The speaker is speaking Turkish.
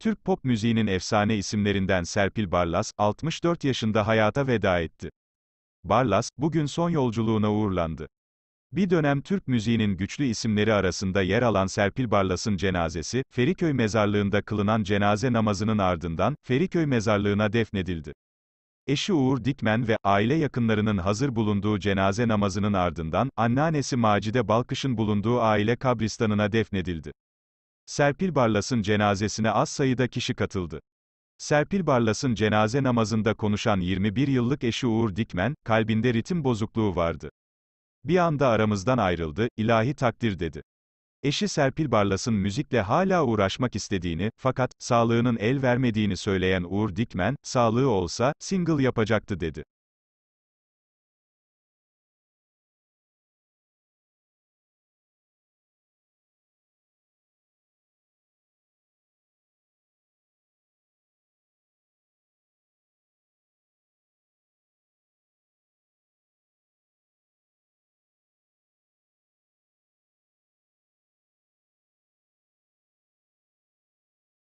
Türk pop müziğinin efsane isimlerinden Serpil Barlas, 64 yaşında hayata veda etti. Barlas, bugün son yolculuğuna uğurlandı. Bir dönem Türk müziğinin güçlü isimleri arasında yer alan Serpil Barlas'ın cenazesi, Feriköy mezarlığında kılınan cenaze namazının ardından, Feriköy mezarlığına defnedildi. Eşi Uğur Dikmen ve aile yakınlarının hazır bulunduğu cenaze namazının ardından, anneannesi Macide Balkış'ın bulunduğu aile kabristanına defnedildi. Serpil Barlas'ın cenazesine az sayıda kişi katıldı. Serpil Barlas'ın cenaze namazında konuşan 21 yıllık eşi Uğur Dikmen, kalbinde ritim bozukluğu vardı. Bir anda aramızdan ayrıldı, ilahi takdir dedi. Eşi Serpil Barlas'ın müzikle hala uğraşmak istediğini, fakat sağlığının el vermediğini söyleyen Uğur Dikmen, sağlığı olsa single yapacaktı dedi.